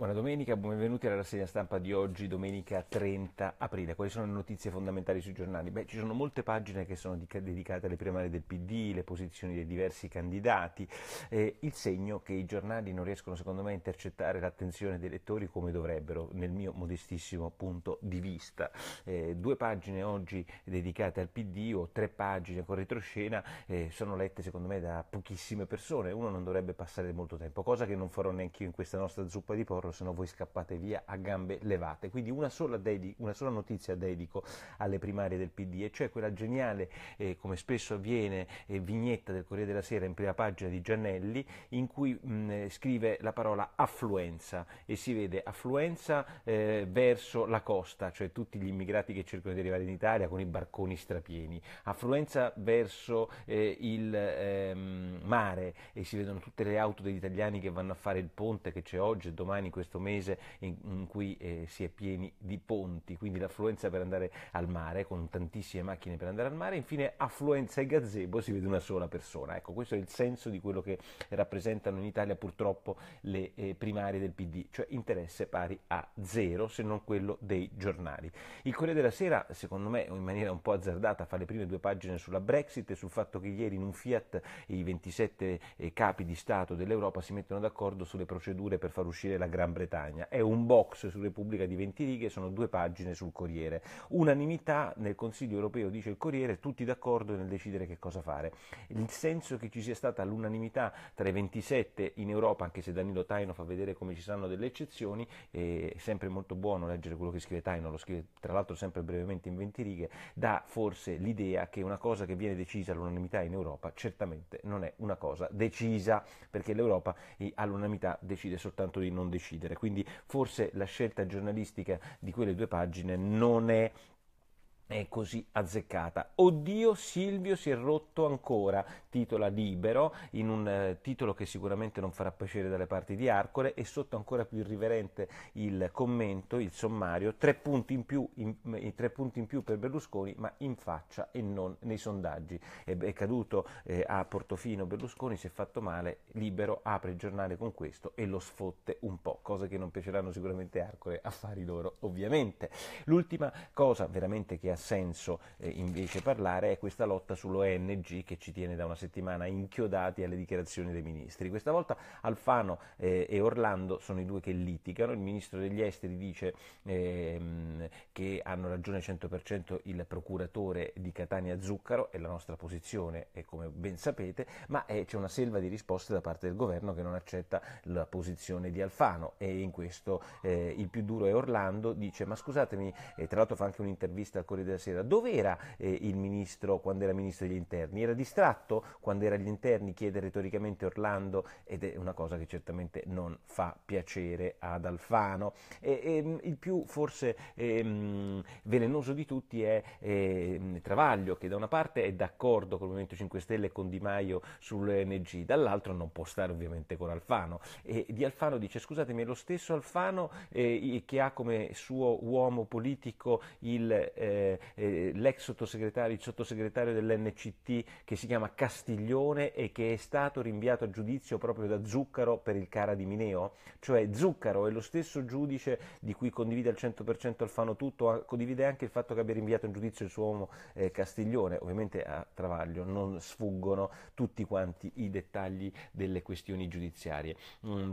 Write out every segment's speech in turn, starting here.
Buona domenica, benvenuti alla rassegna stampa di oggi, domenica 30 aprile. Quali sono le notizie fondamentali sui giornali? Beh, ci sono molte pagine che sono dedicate alle primarie del PD, le posizioni dei diversi candidati, eh, il segno che i giornali non riescono secondo me a intercettare l'attenzione dei lettori come dovrebbero, nel mio modestissimo punto di vista. Eh, due pagine oggi dedicate al PD o tre pagine con retroscena eh, sono lette secondo me da pochissime persone, uno non dovrebbe passare molto tempo, cosa che non farò neanche io in questa nostra zuppa di porro farlo, se no voi scappate via a gambe levate. Quindi una sola, dedi- una sola notizia dedico alle primarie del PD, e cioè quella geniale, eh, come spesso avviene, eh, vignetta del Corriere della Sera in prima pagina di Giannelli, in cui mh, scrive la parola affluenza e si vede affluenza eh, verso la costa, cioè tutti gli immigrati che cercano di arrivare in Italia con i barconi strapieni, affluenza verso eh, il ehm, mare e si vedono tutte le auto degli italiani che vanno a fare il ponte che c'è oggi e domani questo mese in, in cui eh, si è pieni di ponti, quindi l'affluenza per andare al mare, con tantissime macchine per andare al mare, infine affluenza e gazebo si vede una sola persona. Ecco, questo è il senso di quello che rappresentano in Italia purtroppo le eh, primarie del PD, cioè interesse pari a zero se non quello dei giornali. Il Corriere della Sera, secondo me, in maniera un po' azzardata, fa le prime due pagine sulla Brexit e sul fatto che ieri in un Fiat i 27 eh, capi di Stato dell'Europa si mettono d'accordo sulle procedure per far uscire la grande Gran Bretagna. È un box su Repubblica di 20 righe, sono due pagine sul Corriere. Unanimità nel Consiglio europeo, dice il Corriere, tutti d'accordo nel decidere che cosa fare. Il senso che ci sia stata l'unanimità tra i 27 in Europa, anche se Danilo Taino fa vedere come ci saranno delle eccezioni, è sempre molto buono leggere quello che scrive Taino, lo scrive tra l'altro sempre brevemente in 20 righe, dà forse l'idea che una cosa che viene decisa all'unanimità in Europa certamente non è una cosa decisa, perché l'Europa eh, all'unanimità decide soltanto di non decidere decidere. Quindi forse la scelta giornalistica di quelle due pagine non è è così azzeccata. Oddio Silvio si è rotto ancora, titola Libero, in un eh, titolo che sicuramente non farà piacere dalle parti di Arcole e sotto ancora più irriverente il commento, il sommario, tre punti in più, in, eh, in, tre punti in più per Berlusconi ma in faccia e non nei sondaggi. È, è caduto eh, a Portofino Berlusconi, si è fatto male, Libero apre il giornale con questo e lo sfotte un po', cosa che non piaceranno sicuramente a Arcole, affari loro ovviamente. L'ultima cosa veramente che ha senso eh, invece parlare è questa lotta sull'ONG che ci tiene da una settimana inchiodati alle dichiarazioni dei ministri. Questa volta Alfano eh, e Orlando sono i due che litigano, il ministro degli esteri dice ehm, che hanno ragione 100% il procuratore di Catania Zuccaro, è la nostra posizione e come ben sapete, ma eh, c'è una selva di risposte da parte del governo che non accetta la posizione di Alfano e in questo eh, il più duro è Orlando, dice ma scusatemi, eh, tra l'altro fa anche un'intervista al Corriere della sera. Dov'era eh, il ministro quando era ministro degli interni? Era distratto quando era agli interni, chiede retoricamente Orlando ed è una cosa che certamente non fa piacere ad Alfano. E, e, ehm, il più forse eh, velenoso di tutti è eh, Travaglio che da una parte è d'accordo con il Movimento 5 Stelle e con Di Maio sull'ONG, dall'altro non può stare ovviamente con Alfano. E di Alfano dice scusatemi, è lo stesso Alfano eh, che ha come suo uomo politico il eh, eh, l'ex sottosegretario, il sottosegretario dell'NCT che si chiama Castiglione e che è stato rinviato a giudizio proprio da Zuccaro per il cara di Mineo? Cioè Zuccaro è lo stesso giudice di cui condivide al 100% Alfano tutto, condivide anche il fatto che abbia rinviato in giudizio il suo uomo eh, Castiglione, ovviamente a Travaglio non sfuggono tutti quanti i dettagli delle questioni giudiziarie. Mm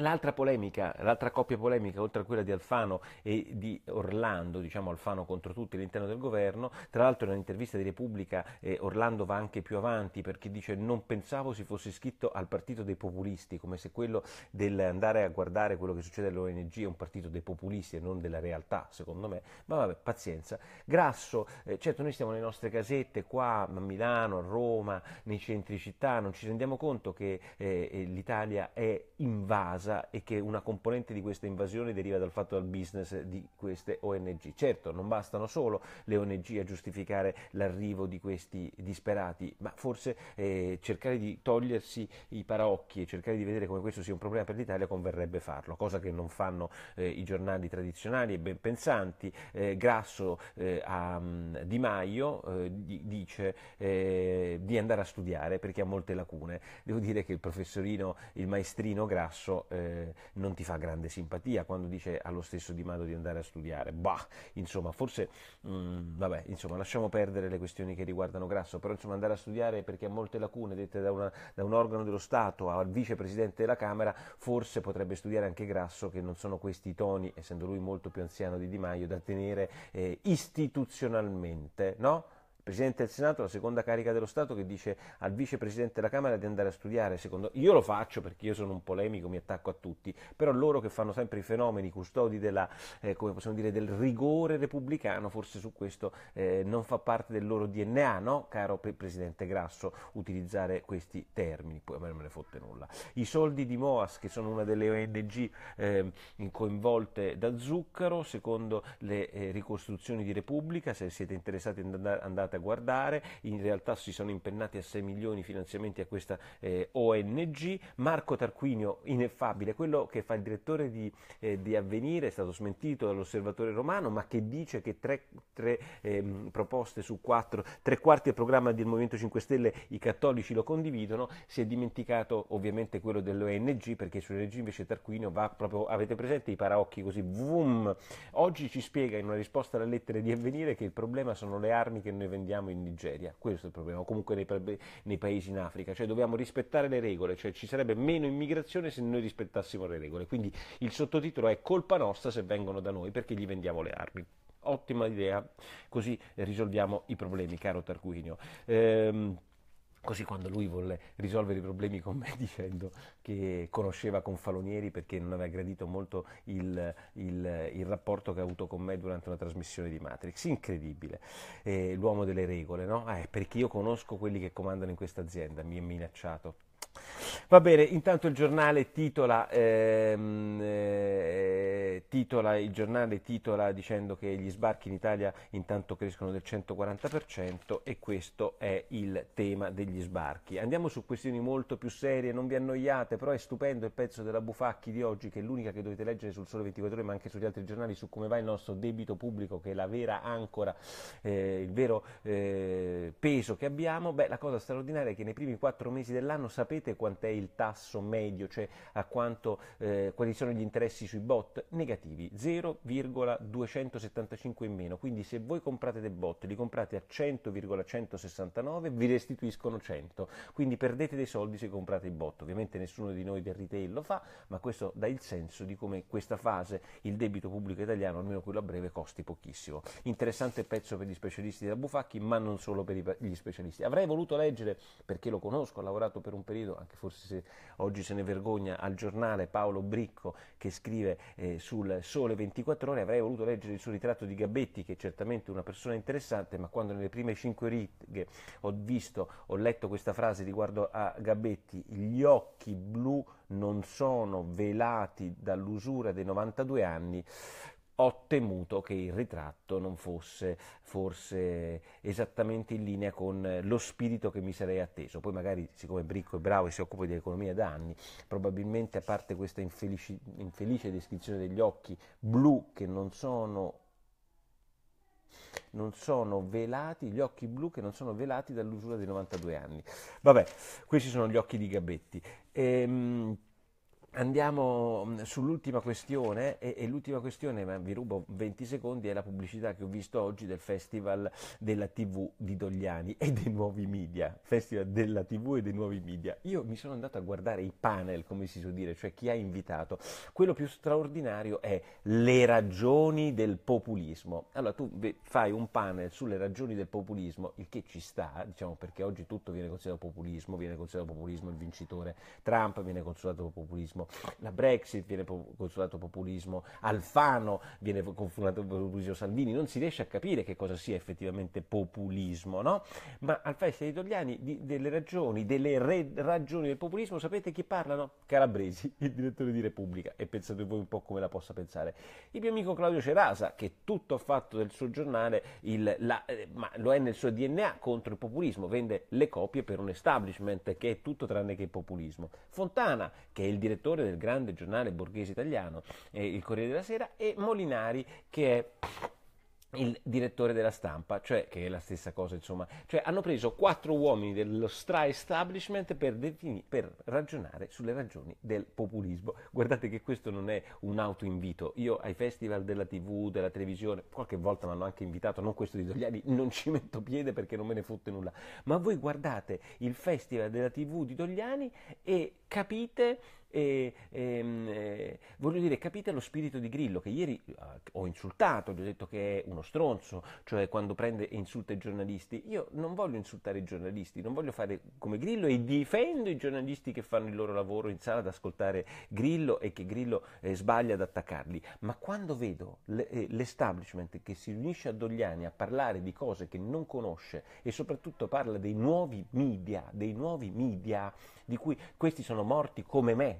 L'altra polemica, l'altra coppia polemica, oltre a quella di Alfano e di Orlando, diciamo Alfano contro tutti all'interno del governo, tra l'altro in un'intervista di Repubblica eh, Orlando va anche più avanti perché dice non pensavo si fosse iscritto al partito dei populisti, come se quello dell'andare a guardare quello che succede all'ONG è un partito dei populisti e non della realtà, secondo me, ma vabbè, pazienza. Grasso, eh, certo noi stiamo nelle nostre casette qua a Milano, a Roma, nei centri città, non ci rendiamo conto che eh, eh l'Italia è invasa casa e che una componente di questa invasione deriva dal fatto del business di queste ONG. Certo, non bastano solo le ONG a giustificare l'arrivo di questi disperati, ma forse eh, cercare di togliersi i paraocchi e cercare di vedere come questo sia un problema per l'Italia converrebbe farlo, cosa che non fanno eh, i giornali tradizionali e ben pensanti. Eh, Grasso eh, a mm, Di Maio eh, di, dice eh, di andare a studiare perché ha molte lacune. Devo dire che il professorino, il maestrino Grasso eh, non ti fa grande simpatia quando dice allo stesso Di Maio di andare a studiare. Bah, insomma, forse, mh, mm, vabbè, insomma, lasciamo perdere le questioni che riguardano Grasso, però insomma andare a studiare perché ha molte lacune dette da, una, da un organo dello Stato al vicepresidente della Camera, forse potrebbe studiare anche Grasso, che non sono questi toni, essendo lui molto più anziano di Di Maio, da tenere eh, istituzionalmente, no? Presidente del Senato, la seconda carica dello Stato, che dice al Vicepresidente della Camera di andare a studiare. Secondo... Io lo faccio perché io sono un polemico, mi attacco a tutti, però loro che fanno sempre i fenomeni custodi della, eh, dire, del rigore repubblicano, forse su questo eh, non fa parte del loro DNA, no, caro pre- Presidente Grasso, utilizzare questi termini, poi a me non me ne fotte nulla. I soldi di Moas, che sono una delle ONG eh, coinvolte da Zuccaro, secondo le eh, ricostruzioni di Repubblica, se siete interessati andate andate a guardare, in realtà si sono impennati a 6 milioni finanziamenti a questa eh, ONG. Marco Tarquinio, ineffabile, quello che fa il direttore di, eh, di Avvenire, è stato smentito dall'osservatore romano, ma che dice che tre, tre eh, proposte su quattro, tre quarti del programma del Movimento 5 Stelle i cattolici lo condividono, si è dimenticato ovviamente quello dell'ONG, perché sull'ONG invece Tarquinio va proprio, avete presente i paraocchi così, vum! Oggi ci spiega in una risposta alla lettera di Avvenire che il problema sono le armi che noi vendiamo prendiamo in Nigeria, questo è il problema, o comunque nei, nei paesi in Africa, cioè dobbiamo rispettare le regole, cioè ci sarebbe meno immigrazione se noi rispettassimo le regole, quindi il sottotitolo è colpa nostra se vengono da noi perché gli vendiamo le armi. Ottima idea, così risolviamo i problemi, caro Tarquinio. Ehm, Così quando lui volle risolvere i problemi con me dicendo che conosceva Confalonieri perché non aveva gradito molto il, il, il rapporto che ha avuto con me durante una trasmissione di Matrix. Incredibile, eh, l'uomo delle regole, no? Eh, perché io conosco quelli che comandano in questa azienda, mi è minacciato. Va bene, intanto il giornale titola, ehm, eh, titola, il giornale titola dicendo che gli sbarchi in Italia intanto crescono del 140% e questo è il tema degli sbarchi. Andiamo su questioni molto più serie, non vi annoiate, però è stupendo il pezzo della Bufacchi di oggi, che è l'unica che dovete leggere sul Sole 24 Ore, ma anche sugli altri giornali, su come va il nostro debito pubblico, che è la vera ancora, eh, il vero eh, peso che abbiamo. Beh, la cosa straordinaria è che nei primi quattro mesi dell'anno sapete quant'è il tasso medio, cioè a quanto, eh, quali sono gli interessi sui bot? Negativi, 0,275 in meno, quindi se voi comprate dei bot, li comprate a 100,169, vi restituiscono 100, quindi perdete dei soldi se comprate i bot, ovviamente nessuno di noi del retail lo fa, ma questo dà il senso di come questa fase il debito pubblico italiano, almeno quello a breve, costi pochissimo. Interessante pezzo per gli specialisti della Bufacchi, ma non solo per gli specialisti. Avrei voluto leggere, perché lo conosco, ho lavorato per un periodo, anche forse oggi se ne vergogna, al giornale Paolo Bricco che scrive eh, sul Sole 24 Ore, avrei voluto leggere il suo ritratto di Gabetti che è certamente una persona interessante, ma quando nelle prime cinque righe ho visto, ho letto questa frase riguardo a Gabetti, gli occhi blu non sono velati dall'usura dei 92 anni, ho temuto che il ritratto non fosse forse esattamente in linea con lo spirito che mi sarei atteso. Poi magari, siccome Bricco è bravo e si occupa di economia da anni, probabilmente a parte questa infelice, infelice descrizione degli occhi blu che non sono non sono velati, gli occhi blu che non sono velati dall'usura dei 92 anni. Vabbè, questi sono gli occhi di Gabetti. Ehm, Andiamo mm, sull'ultima questione e, e, l'ultima questione, ma vi rubo 20 secondi, è la pubblicità che ho visto oggi del Festival della TV di Dogliani e dei nuovi media, Festival della TV e dei nuovi media. Io mi sono andato a guardare i panel, come si suol dire, cioè chi ha invitato. Quello più straordinario è le ragioni del populismo. Allora tu fai un panel sulle ragioni del populismo, il che ci sta, diciamo perché oggi tutto viene considerato populismo, viene considerato populismo il vincitore Trump, viene considerato populismo populismo, la Brexit viene considerato populismo, Alfano viene considerato populismo, Salvini, non si riesce a capire che cosa sia effettivamente populismo, no? Ma al Festival Italiani di, delle ragioni, delle re, ragioni del populismo, sapete chi parlano? Calabresi, il direttore di Repubblica, e pensate voi un po' come la possa pensare. Il mio amico Claudio Cerasa, che tutto ha fatto del suo giornale, il, la, eh, ma lo è nel suo DNA contro il populismo, vende le copie per un establishment che è tutto tranne che il populismo. Fontana, che è il direttore direttore del grande giornale borghese italiano, eh, il Corriere della Sera, e Molinari che è il direttore della stampa, cioè che è la stessa cosa, insomma, cioè hanno preso quattro uomini dello stra-establishment per, defini- per ragionare sulle ragioni del populismo. Guardate che questo non è un autoinvito. Io ai festival della TV, della televisione, qualche volta mi hanno anche invitato, non questo di Togliani, non ci metto piede perché non me ne fotte nulla. Ma voi guardate il festival della TV di Togliani e capite e, e, ehm, eh, voglio dire, capite lo spirito di Grillo che ieri ah, ho insultato, gli ho detto che è uno stronzo, cioè quando prende e insulta i giornalisti. Io non voglio insultare i giornalisti, non voglio fare come Grillo e difendo i giornalisti che fanno il loro lavoro in sala ad ascoltare Grillo e che Grillo eh, sbaglia ad attaccarli. Ma quando vedo eh, l'establishment che si riunisce a Dogliani a parlare di cose che non conosce e soprattutto parla dei nuovi media, dei nuovi media di cui questi sono morti come me,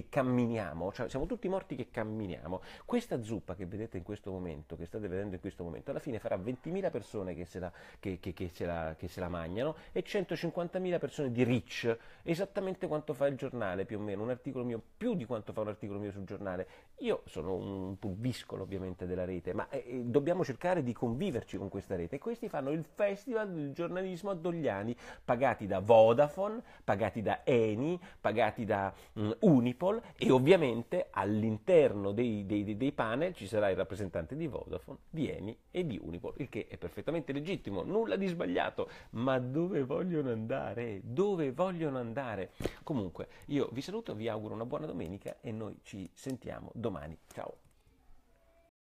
che camminiamo, cioè siamo tutti morti che camminiamo. Questa zuppa che vedete in questo momento, che state vedendo in questo momento, alla fine farà 20.000 persone che se la, che, che, che se la, se la mangiano e 150.000 persone di rich, esattamente quanto fa il giornale più o meno, un articolo mio più di quanto fa un articolo mio sul giornale. Io sono un pulviscolo ovviamente della rete, ma eh, eh, dobbiamo cercare di conviverci con questa rete questi fanno il festival del giornalismo a Dogliani, pagati da Vodafone, pagati da Eni, pagati da mh, mm, Unipol, Apple e ovviamente all'interno dei, dei, dei, panel ci sarà il rappresentante di Vodafone, di Eni e di Unipol, il che è perfettamente legittimo, nulla di sbagliato, ma dove vogliono andare? Dove vogliono andare? Comunque, io vi saluto, vi auguro una buona domenica e noi ci sentiamo domani. Ciao!